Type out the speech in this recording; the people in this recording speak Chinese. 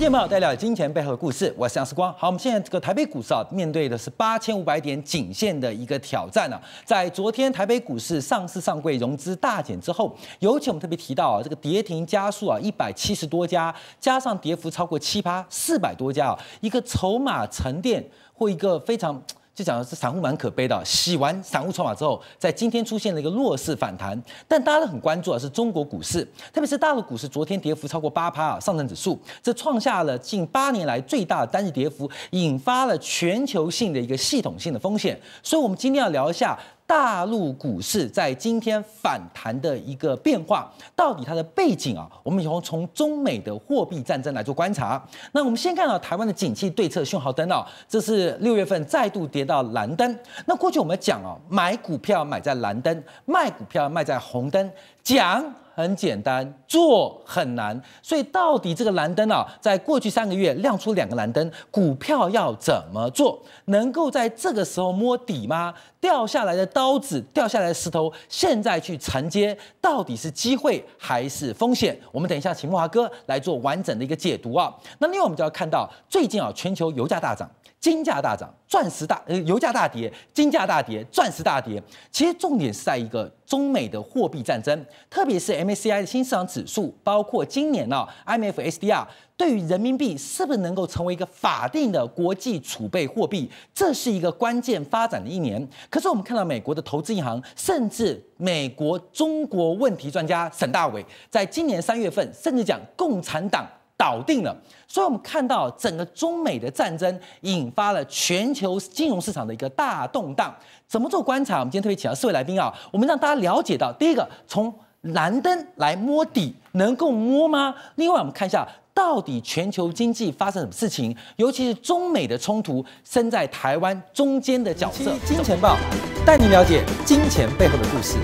夜猫带聊金钱背后的故事，我是杨世光。好，我们现在这个台北股市啊，面对的是八千五百点颈线的一个挑战呢。在昨天台北股市上市上柜融资大减之后，尤其我们特别提到啊，这个跌停加速啊，一百七十多家，加上跌幅超过七趴，四百多家啊，一个筹码沉淀或一个非常。就讲的是散户蛮可悲的，洗完散户筹码之后，在今天出现了一个弱势反弹。但大家都很关注啊，是中国股市，特别是大陆股市，昨天跌幅超过八趴啊，上证指数，这创下了近八年来最大单日跌幅，引发了全球性的一个系统性的风险。所以，我们今天要聊一下。大陆股市在今天反弹的一个变化，到底它的背景啊？我们后从中美的货币战争来做观察。那我们先看到台湾的景气对策讯号灯啊，这是六月份再度跌到蓝灯。那过去我们讲啊，买股票买在蓝灯，卖股票卖在红灯，讲。很简单，做很难，所以到底这个蓝灯啊，在过去三个月亮出两个蓝灯，股票要怎么做？能够在这个时候摸底吗？掉下来的刀子，掉下来的石头，现在去承接，到底是机会还是风险？我们等一下请木华哥来做完整的一个解读啊。那另外我们就要看到，最近啊，全球油价大涨。金价大涨，钻石大呃，油价大跌，金价大跌，钻石大跌。其实重点是在一个中美的货币战争，特别是 M A C I 的新市场指数，包括今年呢 M F S D R 对于人民币是不是能够成为一个法定的国际储备货币，这是一个关键发展的一年。可是我们看到美国的投资银行，甚至美国中国问题专家沈大伟，在今年三月份甚至讲共产党。倒定了，所以我们看到整个中美的战争引发了全球金融市场的一个大动荡。怎么做观察？我们今天特别请到四位来宾啊，我们让大家了解到，第一个从蓝灯来摸底，能够摸吗？另外，我们看一下到底全球经济发生什么事情，尤其是中美的冲突，身在台湾中间的角色。金钱报带你了解金钱背后的故事。